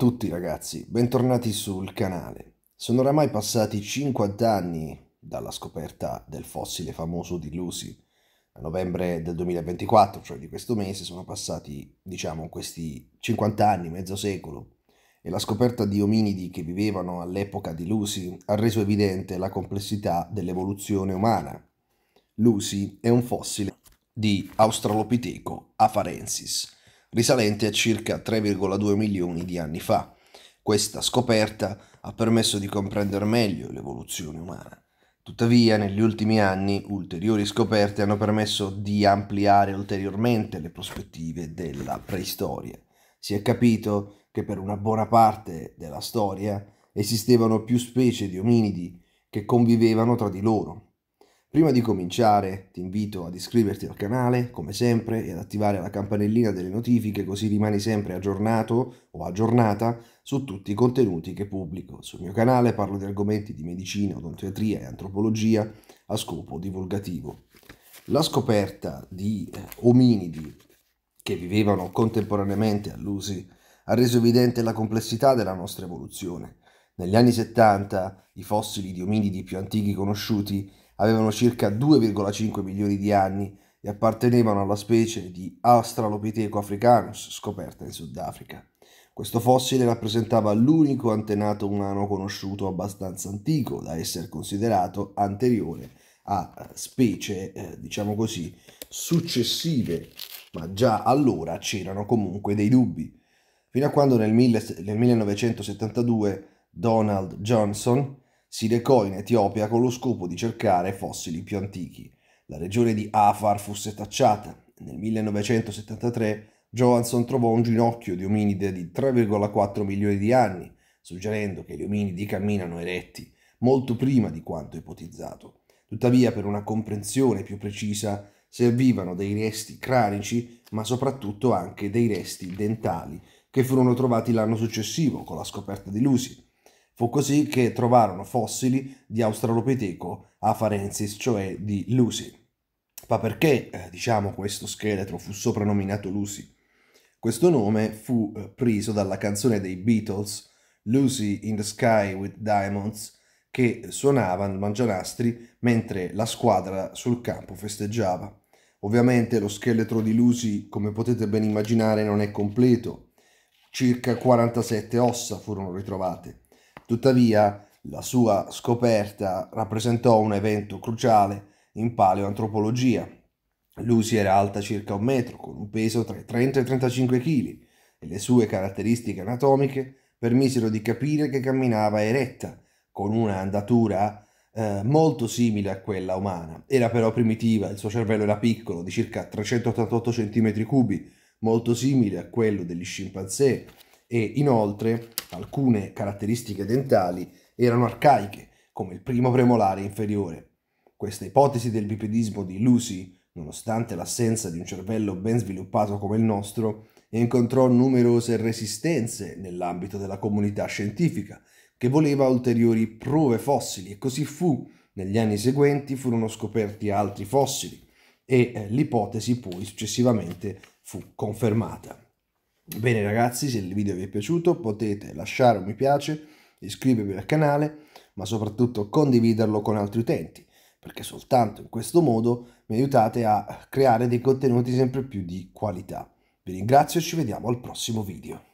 tutti ragazzi, bentornati sul canale. Sono oramai passati 50 anni dalla scoperta del fossile famoso di Lucy. A novembre del 2024, cioè di questo mese, sono passati, diciamo, questi 50 anni, mezzo secolo, e la scoperta di ominidi che vivevano all'epoca di Lucy ha reso evidente la complessità dell'evoluzione umana. Lucy è un fossile di Australopiteco afarensis risalente a circa 3,2 milioni di anni fa. Questa scoperta ha permesso di comprendere meglio l'evoluzione umana. Tuttavia, negli ultimi anni, ulteriori scoperte hanno permesso di ampliare ulteriormente le prospettive della preistoria. Si è capito che per una buona parte della storia esistevano più specie di ominidi che convivevano tra di loro, Prima di cominciare ti invito ad iscriverti al canale, come sempre, e ad attivare la campanellina delle notifiche così rimani sempre aggiornato o aggiornata su tutti i contenuti che pubblico. Sul mio canale parlo di argomenti di medicina, odontoiatria e antropologia a scopo divulgativo. La scoperta di eh, ominidi che vivevano contemporaneamente all'usi ha reso evidente la complessità della nostra evoluzione. Negli anni 70 i fossili di ominidi più antichi conosciuti avevano circa 2,5 milioni di anni e appartenevano alla specie di Australopiteco africanus scoperta in Sudafrica. Questo fossile rappresentava l'unico antenato umano conosciuto abbastanza antico da essere considerato anteriore a specie, eh, diciamo così, successive, ma già allora c'erano comunque dei dubbi. Fino a quando nel, mille, nel 1972 Donald Johnson si recò in Etiopia con lo scopo di cercare fossili più antichi. La regione di Afar fu setacciata nel 1973 Johansson trovò un ginocchio di ominide di 3,4 milioni di anni, suggerendo che gli ominidi camminano eretti molto prima di quanto ipotizzato. Tuttavia, per una comprensione più precisa, servivano dei resti cranici, ma soprattutto anche dei resti dentali, che furono trovati l'anno successivo con la scoperta di Lucy. Fu così che trovarono fossili di Australopiteco afarensis, cioè di Lucy. Ma perché, eh, diciamo, questo scheletro fu soprannominato Lucy? Questo nome fu eh, preso dalla canzone dei Beatles, Lucy in the Sky with Diamonds, che suonava nel mangianastri mentre la squadra sul campo festeggiava. Ovviamente lo scheletro di Lucy, come potete ben immaginare, non è completo. Circa 47 ossa furono ritrovate Tuttavia, la sua scoperta rappresentò un evento cruciale in paleoantropologia. Lucy era alta circa un metro, con un peso tra i 30 e i 35 kg, e le sue caratteristiche anatomiche permisero di capire che camminava eretta, con una andatura eh, molto simile a quella umana. Era però primitiva, il suo cervello era piccolo, di circa 388 cm3, molto simile a quello degli scimpanzé, e inoltre Alcune caratteristiche dentali erano arcaiche, come il primo premolare inferiore. Questa ipotesi del bipedismo di Lucy, nonostante l'assenza di un cervello ben sviluppato come il nostro, incontrò numerose resistenze nell'ambito della comunità scientifica, che voleva ulteriori prove fossili e così fu. Negli anni seguenti furono scoperti altri fossili e eh, l'ipotesi poi successivamente fu confermata. Bene ragazzi, se il video vi è piaciuto potete lasciare un mi piace, iscrivervi al canale, ma soprattutto condividerlo con altri utenti, perché soltanto in questo modo mi aiutate a creare dei contenuti sempre più di qualità. Vi ringrazio e ci vediamo al prossimo video.